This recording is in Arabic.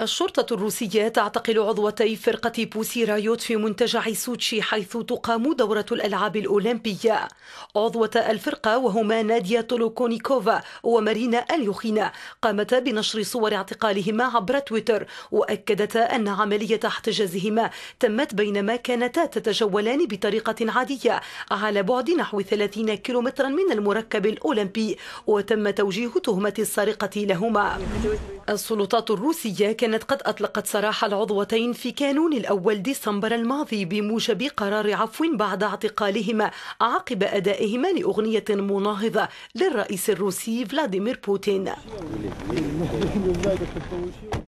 الشرطة الروسية تعتقل عضوتي فرقة بوسي رايوت في منتجع سوتشي حيث تقام دورة الألعاب الأولمبية عضوة الفرقة وهما ناديا تولوكونيكوفا ومارينا اليوخينا قامتا بنشر صور اعتقالهما عبر تويتر وأكدتا أن عملية احتجازهما تمت بينما كانتا تتجولان بطريقة عادية على بعد نحو 30 كيلومترا من المركب الأولمبي وتم توجيه تهمة السرقة لهما السلطات الروسية كانت قد أطلقت سراح العضوتين في كانون الأول ديسمبر الماضي بموجب قرار عفو بعد اعتقالهما عقب أدائهما لأغنية مناهضة للرئيس الروسي فلاديمير بوتين